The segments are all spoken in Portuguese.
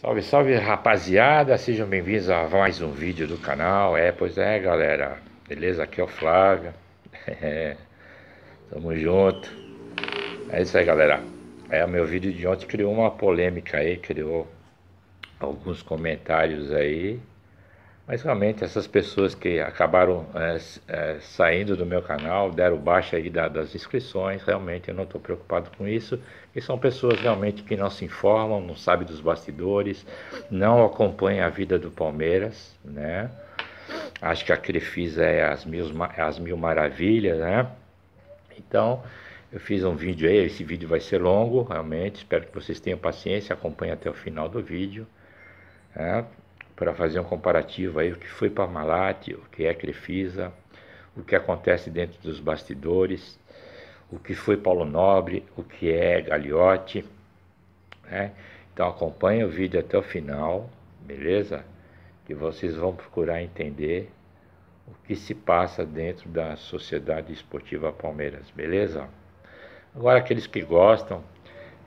Salve, salve rapaziada, sejam bem-vindos a mais um vídeo do canal. É, pois é, galera, beleza? Aqui é o Flávio. É, tamo junto. É isso aí, galera. É, o meu vídeo de ontem criou uma polêmica aí, criou alguns comentários aí mas realmente essas pessoas que acabaram é, é, saindo do meu canal, deram baixa aí da, das inscrições, realmente eu não estou preocupado com isso, e são pessoas realmente que não se informam, não sabem dos bastidores, não acompanham a vida do Palmeiras, né? Acho que a Crefisa é as mil, é as mil maravilhas, né? Então, eu fiz um vídeo aí, esse vídeo vai ser longo, realmente, espero que vocês tenham paciência, acompanhe até o final do vídeo. Né? para fazer um comparativo aí, o que foi Parmalat, o que é Crefisa, o que acontece dentro dos bastidores, o que foi Paulo Nobre, o que é Gagliotti, né? Então acompanha o vídeo até o final, beleza? Que vocês vão procurar entender o que se passa dentro da Sociedade Esportiva Palmeiras, beleza? Agora aqueles que gostam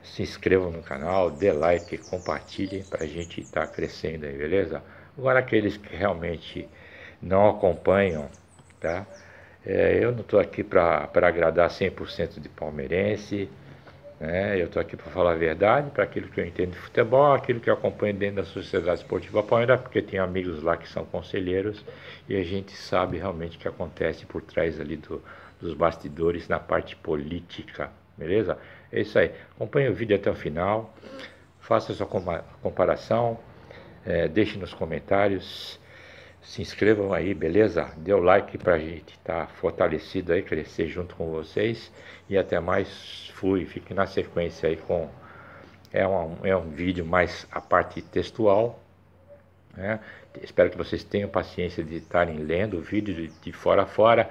se inscrevam no canal, dê like, compartilhem para a gente estar tá crescendo aí, beleza? Agora aqueles que realmente não acompanham, tá? É, eu não estou aqui para agradar 100% de palmeirense, né? eu estou aqui para falar a verdade, para aquilo que eu entendo de futebol, aquilo que eu acompanho dentro da Sociedade Esportiva palmeira, porque tem amigos lá que são conselheiros e a gente sabe realmente o que acontece por trás ali do, dos bastidores na parte política, Beleza? É isso aí. Acompanhe o vídeo até o final. Faça sua comparação. É, deixe nos comentários. Se inscrevam aí, beleza? Dê o like pra gente estar tá fortalecido aí, crescer junto com vocês. E até mais. Fui. Fique na sequência aí com. É um, é um vídeo mais a parte textual. Né? Espero que vocês tenham paciência de estarem lendo o vídeo de, de fora a fora.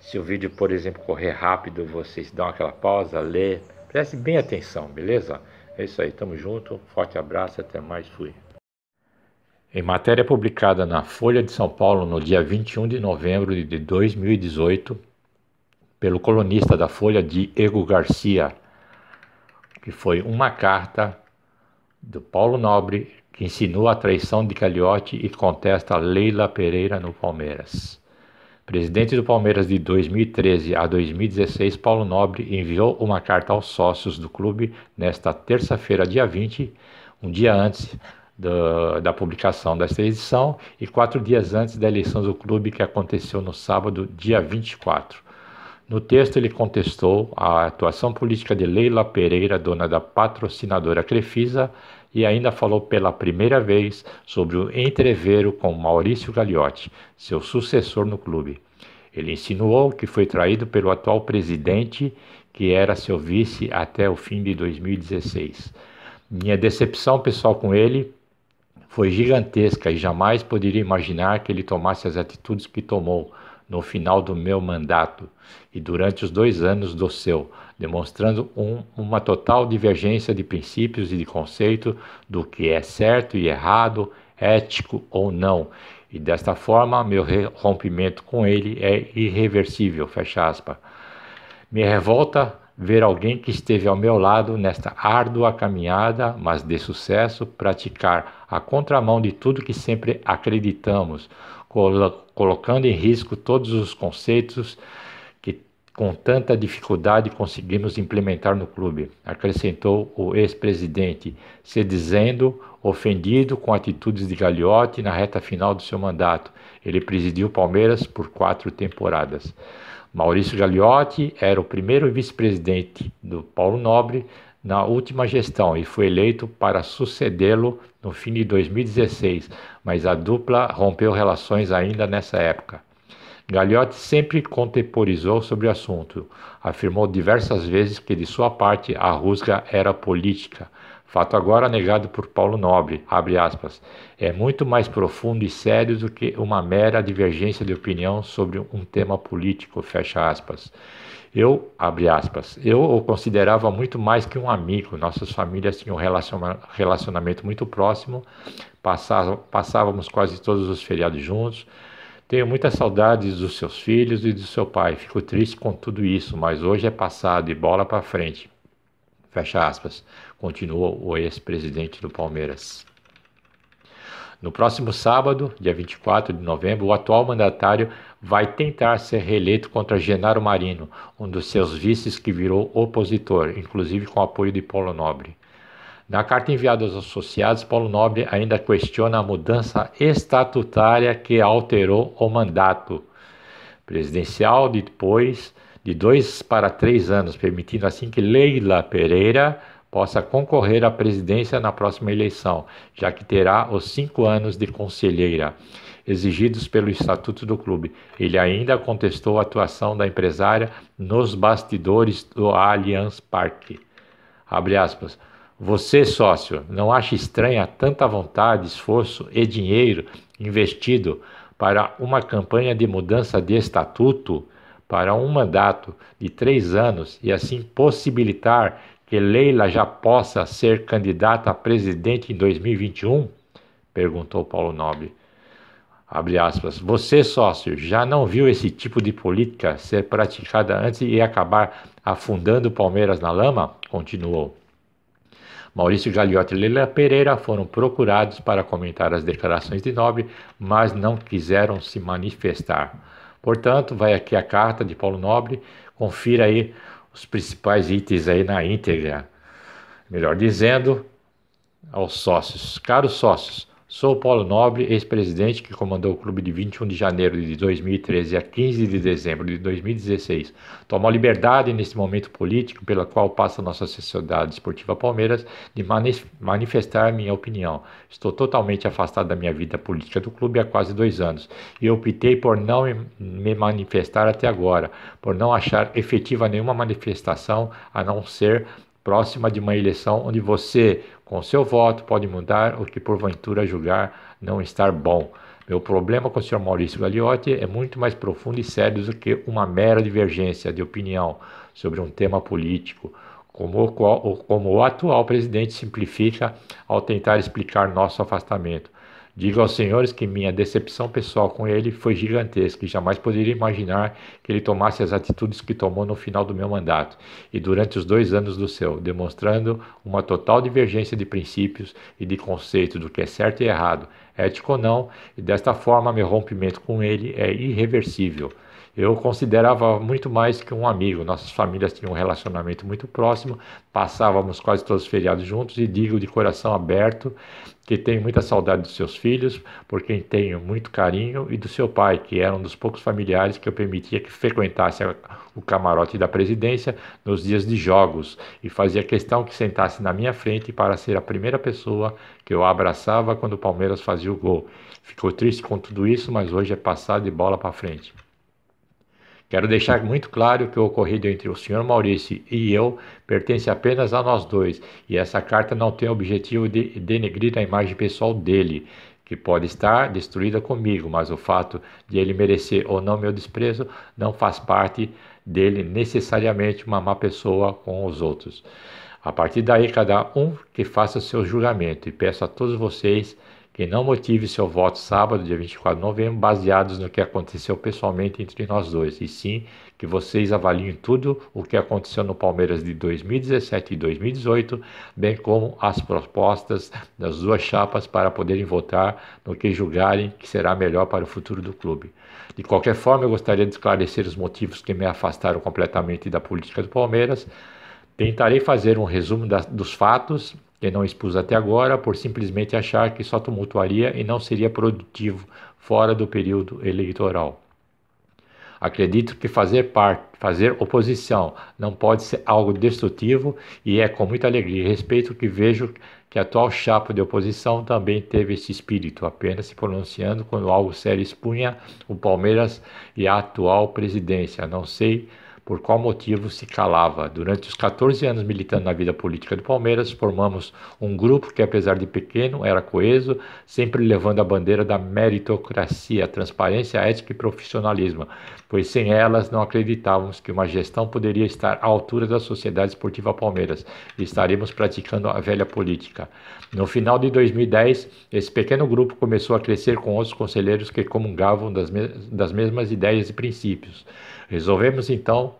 Se o vídeo, por exemplo, correr rápido, vocês dão aquela pausa, lê, preste bem atenção, beleza? É isso aí, tamo junto, forte abraço, até mais, fui. Em matéria publicada na Folha de São Paulo no dia 21 de novembro de 2018, pelo colunista da Folha Diego Garcia, que foi uma carta do Paulo Nobre que insinua a traição de Caliote e contesta Leila Pereira no Palmeiras. Presidente do Palmeiras de 2013 a 2016, Paulo Nobre enviou uma carta aos sócios do clube nesta terça-feira, dia 20, um dia antes do, da publicação desta edição e quatro dias antes da eleição do clube que aconteceu no sábado, dia 24. No texto, ele contestou a atuação política de Leila Pereira, dona da patrocinadora Crefisa, e ainda falou pela primeira vez sobre o entrevero com Maurício Gagliotti, seu sucessor no clube. Ele insinuou que foi traído pelo atual presidente, que era seu vice até o fim de 2016. Minha decepção pessoal com ele foi gigantesca e jamais poderia imaginar que ele tomasse as atitudes que tomou no final do meu mandato e durante os dois anos do seu, demonstrando um, uma total divergência de princípios e de conceito do que é certo e errado, ético ou não. E desta forma, meu rompimento com ele é irreversível. Fecha aspas. Me revolta ver alguém que esteve ao meu lado nesta árdua caminhada, mas de sucesso, praticar a contramão de tudo que sempre acreditamos, colo colocando em risco todos os conceitos com tanta dificuldade conseguimos implementar no clube, acrescentou o ex-presidente, se dizendo ofendido com atitudes de Gagliotti na reta final do seu mandato. Ele presidiu o Palmeiras por quatro temporadas. Maurício Gagliotti era o primeiro vice-presidente do Paulo Nobre na última gestão e foi eleito para sucedê-lo no fim de 2016, mas a dupla rompeu relações ainda nessa época. Gagliotti sempre contemporizou sobre o assunto. Afirmou diversas vezes que, de sua parte, a rusga era política. Fato agora negado por Paulo Nobre, aspas, é muito mais profundo e sério do que uma mera divergência de opinião sobre um tema político, fecha aspas. Eu, aspas, eu o considerava muito mais que um amigo, nossas famílias tinham um relacionamento muito próximo, passávamos quase todos os feriados juntos, tenho muitas saudades dos seus filhos e do seu pai. Fico triste com tudo isso, mas hoje é passado e bola para frente. Fecha aspas. Continua o ex-presidente do Palmeiras. No próximo sábado, dia 24 de novembro, o atual mandatário vai tentar ser reeleito contra Genaro Marino, um dos seus vices que virou opositor, inclusive com apoio de Polo Nobre. Na carta enviada aos associados, Paulo Nobre ainda questiona a mudança estatutária que alterou o mandato presidencial depois de dois para três anos, permitindo assim que Leila Pereira possa concorrer à presidência na próxima eleição, já que terá os cinco anos de conselheira exigidos pelo estatuto do clube. Ele ainda contestou a atuação da empresária nos bastidores do Allianz Parque. Abre aspas. Você, sócio, não acha estranha tanta vontade, esforço e dinheiro investido para uma campanha de mudança de estatuto para um mandato de três anos e assim possibilitar que Leila já possa ser candidata a presidente em 2021? perguntou Paulo Nobre. Abre aspas. Você, sócio, já não viu esse tipo de política ser praticada antes e acabar afundando o Palmeiras na lama? Continuou. Maurício Gagliotti e Leila Pereira foram procurados para comentar as declarações de Nobre, mas não quiseram se manifestar. Portanto, vai aqui a carta de Paulo Nobre, confira aí os principais itens aí na íntegra. Melhor dizendo, aos sócios. Caros sócios, Sou Paulo Nobre, ex-presidente que comandou o clube de 21 de janeiro de 2013 a 15 de dezembro de 2016. Tomo a liberdade neste momento político pela qual passa nossa sociedade esportiva Palmeiras de manifestar minha opinião. Estou totalmente afastado da minha vida política do clube há quase dois anos e optei por não me manifestar até agora, por não achar efetiva nenhuma manifestação a não ser próxima de uma eleição onde você, com seu voto, pode mudar o que porventura julgar não estar bom. Meu problema com o senhor Maurício Gagliotti é muito mais profundo e sério do que uma mera divergência de opinião sobre um tema político, como o, qual, como o atual presidente simplifica ao tentar explicar nosso afastamento. Digo aos senhores que minha decepção pessoal com ele foi gigantesca e jamais poderia imaginar que ele tomasse as atitudes que tomou no final do meu mandato e durante os dois anos do seu, demonstrando uma total divergência de princípios e de conceito do que é certo e errado, ético ou não, e desta forma meu rompimento com ele é irreversível eu considerava muito mais que um amigo. Nossas famílias tinham um relacionamento muito próximo, passávamos quase todos os feriados juntos e digo de coração aberto que tenho muita saudade dos seus filhos, por quem tenho muito carinho, e do seu pai, que era um dos poucos familiares que eu permitia que frequentasse o camarote da presidência nos dias de jogos e fazia questão que sentasse na minha frente para ser a primeira pessoa que eu abraçava quando o Palmeiras fazia o gol. Ficou triste com tudo isso, mas hoje é passar de bola para frente. Quero deixar muito claro que o ocorrido entre o Sr. Maurício e eu pertence apenas a nós dois, e essa carta não tem o objetivo de denegrir a imagem pessoal dele, que pode estar destruída comigo, mas o fato de ele merecer ou não meu desprezo não faz parte dele necessariamente uma má pessoa com os outros. A partir daí, cada um que faça o seu julgamento, e peço a todos vocês que não motive seu voto sábado, dia 24 de novembro, baseados no que aconteceu pessoalmente entre nós dois, e sim que vocês avaliem tudo o que aconteceu no Palmeiras de 2017 e 2018, bem como as propostas das duas chapas para poderem votar no que julgarem que será melhor para o futuro do clube. De qualquer forma, eu gostaria de esclarecer os motivos que me afastaram completamente da política do Palmeiras. Tentarei fazer um resumo da, dos fatos que não expus até agora, por simplesmente achar que só tumultuaria e não seria produtivo fora do período eleitoral. Acredito que fazer parte, fazer oposição não pode ser algo destrutivo e é com muita alegria e respeito que vejo que a atual chapa de oposição também teve esse espírito, apenas se pronunciando quando algo sério expunha o Palmeiras e a atual presidência. Não sei por qual motivo se calava. Durante os 14 anos militando na vida política do Palmeiras, formamos um grupo que, apesar de pequeno, era coeso, sempre levando a bandeira da meritocracia, transparência, ética e profissionalismo, pois sem elas não acreditávamos que uma gestão poderia estar à altura da Sociedade Esportiva Palmeiras e estaremos praticando a velha política. No final de 2010, esse pequeno grupo começou a crescer com outros conselheiros que comungavam das, das mesmas ideias e princípios. Resolvemos então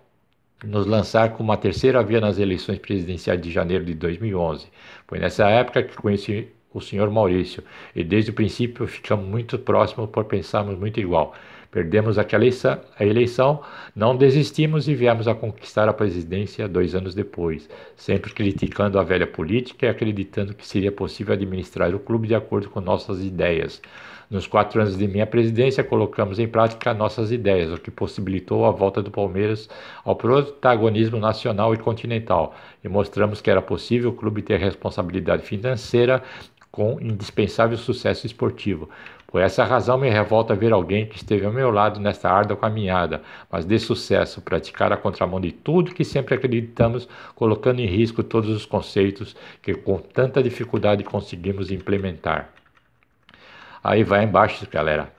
nos lançar com uma terceira via nas eleições presidenciais de janeiro de 2011. Foi nessa época que conheci o senhor Maurício e desde o princípio ficamos muito próximos por pensarmos muito igual. Perdemos aquela eleição, a eleição, não desistimos e viemos a conquistar a presidência dois anos depois, sempre criticando a velha política e acreditando que seria possível administrar o clube de acordo com nossas ideias. Nos quatro anos de minha presidência, colocamos em prática nossas ideias, o que possibilitou a volta do Palmeiras ao protagonismo nacional e continental, e mostramos que era possível o clube ter responsabilidade financeira com indispensável sucesso esportivo. Por essa razão me revolta ver alguém que esteve ao meu lado nesta árdua caminhada, mas de sucesso, praticar a contramão de tudo que sempre acreditamos, colocando em risco todos os conceitos que com tanta dificuldade conseguimos implementar. Aí vai embaixo, galera,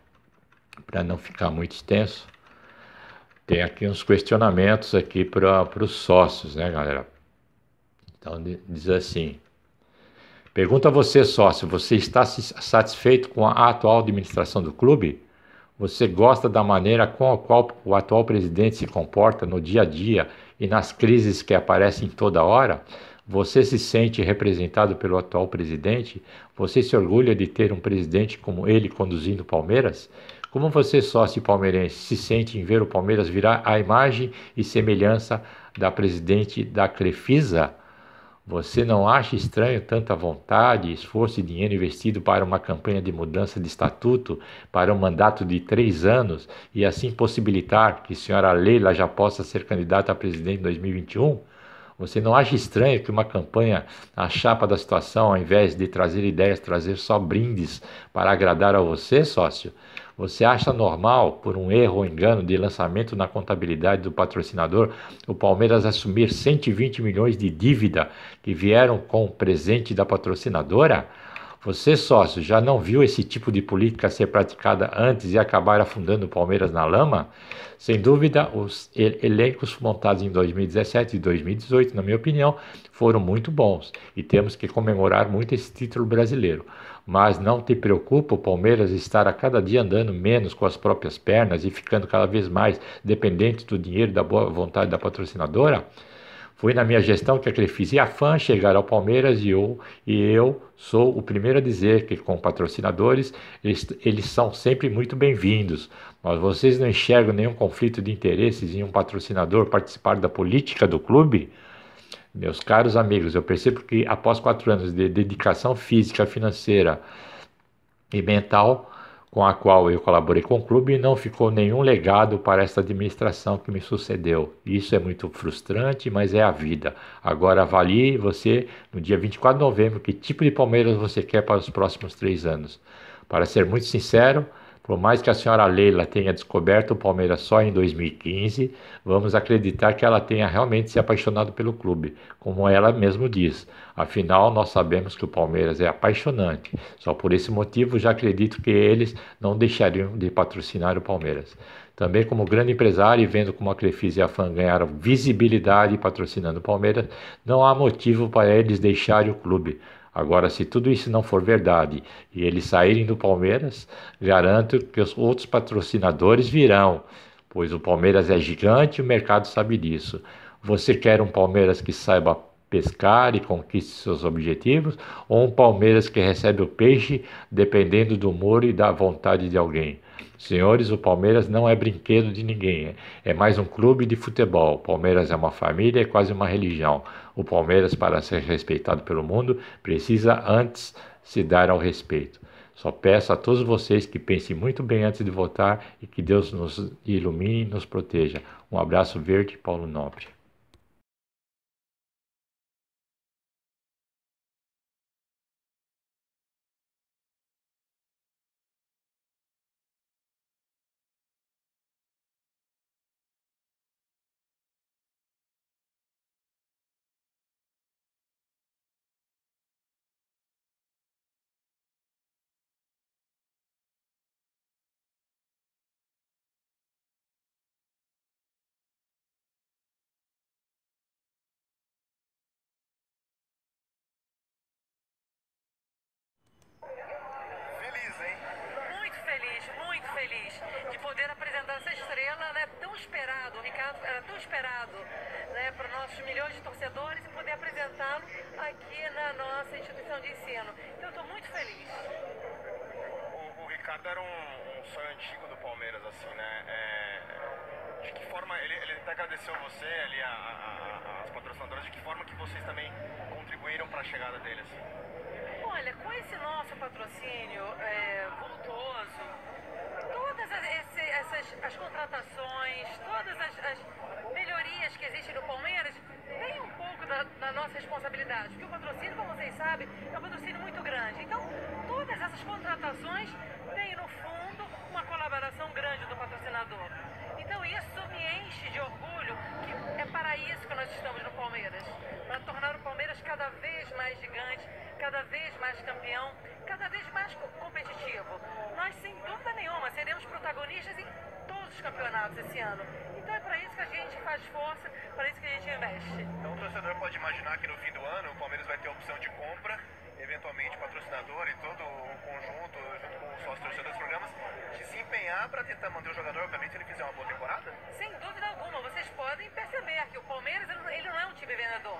para não ficar muito extenso. Tem aqui uns questionamentos aqui para os sócios, né, galera? Então diz assim. Pergunta a você, sócio, você está satisfeito com a atual administração do clube? Você gosta da maneira com a qual o atual presidente se comporta no dia a dia e nas crises que aparecem toda hora? Você se sente representado pelo atual presidente? Você se orgulha de ter um presidente como ele conduzindo o Palmeiras? Como você, sócio palmeirense, se sente em ver o Palmeiras virar a imagem e semelhança da presidente da Crefisa? Você não acha estranho tanta vontade, esforço e dinheiro investido para uma campanha de mudança de estatuto para um mandato de três anos e assim possibilitar que a senhora Leila já possa ser candidata a presidente em 2021? Você não acha estranho que uma campanha a chapa da situação, ao invés de trazer ideias, trazer só brindes para agradar a você, sócio? Você acha normal, por um erro ou engano de lançamento na contabilidade do patrocinador, o Palmeiras assumir 120 milhões de dívida que vieram com o presente da patrocinadora? Você, sócio, já não viu esse tipo de política ser praticada antes e acabar afundando o Palmeiras na lama? Sem dúvida, os elencos montados em 2017 e 2018, na minha opinião, foram muito bons e temos que comemorar muito esse título brasileiro. Mas não te preocupa o Palmeiras estar a cada dia andando menos com as próprias pernas e ficando cada vez mais dependente do dinheiro e da boa vontade da patrocinadora? Foi na minha gestão que a Crefis e a FAN chegaram ao Palmeiras e eu, e eu sou o primeiro a dizer que, com patrocinadores, eles, eles são sempre muito bem-vindos. Mas vocês não enxergam nenhum conflito de interesses em um patrocinador participar da política do clube? Meus caros amigos, eu percebo que após quatro anos de dedicação física, financeira e mental, com a qual eu colaborei com o clube, não ficou nenhum legado para esta administração que me sucedeu. Isso é muito frustrante, mas é a vida. Agora avalie você, no dia 24 de novembro, que tipo de Palmeiras você quer para os próximos três anos. Para ser muito sincero, por mais que a senhora Leila tenha descoberto o Palmeiras só em 2015, vamos acreditar que ela tenha realmente se apaixonado pelo clube, como ela mesmo diz. Afinal, nós sabemos que o Palmeiras é apaixonante. Só por esse motivo já acredito que eles não deixariam de patrocinar o Palmeiras. Também como grande empresário e vendo como a Crefisa e a FAN ganharam visibilidade patrocinando o Palmeiras, não há motivo para eles deixarem o clube. Agora, se tudo isso não for verdade e eles saírem do Palmeiras, garanto que os outros patrocinadores virão, pois o Palmeiras é gigante e o mercado sabe disso. Você quer um Palmeiras que saiba pescar e conquiste seus objetivos, ou um Palmeiras que recebe o peixe dependendo do humor e da vontade de alguém. Senhores, o Palmeiras não é brinquedo de ninguém, é, é mais um clube de futebol. O Palmeiras é uma família, é quase uma religião. O Palmeiras, para ser respeitado pelo mundo, precisa antes se dar ao respeito. Só peço a todos vocês que pensem muito bem antes de votar e que Deus nos ilumine e nos proteja. Um abraço verde, Paulo Nobre. tão esperado, o Ricardo era é, tão esperado né, para nossos milhões de torcedores e poder apresentá-lo aqui na nossa instituição de ensino. Então, eu estou muito feliz. O, o Ricardo era um, um, sonho antigo do Palmeiras, assim, né? É, de que forma ele, ele até agradeceu você, ali, a, a, as patrocinadoras, de que forma que vocês também contribuíram para a chegada dele, assim? Olha, com esse nosso patrocínio é, voltoso, todas as, esse, as contratações, todas as, as melhorias que existem no Palmeiras tem um pouco da, da, nossa responsabilidade, porque o patrocínio, como vocês sabem, é um patrocínio muito grande. Então, todas essas contratações têm para tentar manter o jogador, obviamente, se ele fizer uma boa temporada? Sem dúvida alguma. Vocês podem perceber que o Palmeiras ele não é um time vendedor.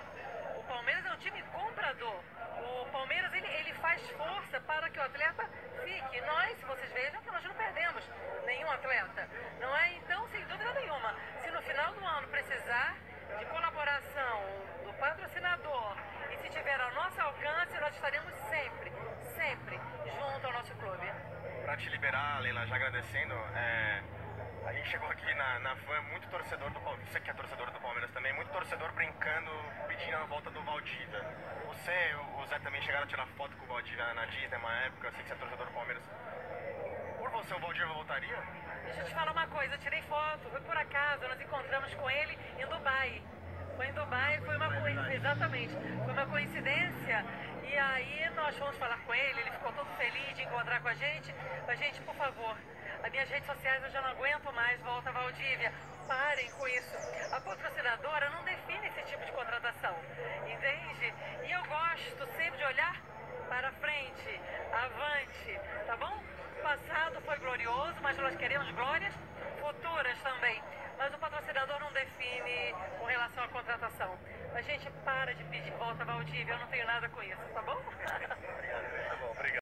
O Palmeiras é um time comprador. O Palmeiras ele, ele faz força para que o atleta fique. Nós, se vocês vejam, nós não perdemos nenhum atleta. Não é? Então, sem dúvida nenhuma, se no final do ano precisar de colaboração do patrocinador e se tiver ao nosso alcance, nós estaremos sempre, sempre junto ao nosso clube pra te liberar, Leila, já agradecendo, é, a gente chegou aqui na, na van, muito torcedor do Palmeiras, você que é torcedor do Palmeiras também, muito torcedor brincando, pedindo a volta do Valdita. Você o Zé também chegaram a tirar foto com o Valdita na Disney uma época, eu sei que você é torcedor do Palmeiras. Por você, o Valdita voltaria? Deixa eu te falar uma coisa, eu tirei foto, foi por acaso, nós encontramos com ele em Dubai. Foi em Dubai, foi uma coincidência, exatamente, foi uma coincidência e aí nós fomos falar com ele, ele ficou todo feliz de encontrar com a gente. A gente, por favor, as minhas redes sociais eu já não aguento mais, volta a Valdívia. Parem com isso. A patrocinadora não define esse tipo de contratação, entende? E eu gosto sempre de olhar para frente, avante, tá bom? Passado foi glorioso, mas nós queremos glórias futuras também. Mas o patrocinador não define com relação à contratação. A gente para de pedir volta, Valdívia, eu não tenho nada com isso, tá bom? tá bom, obrigado.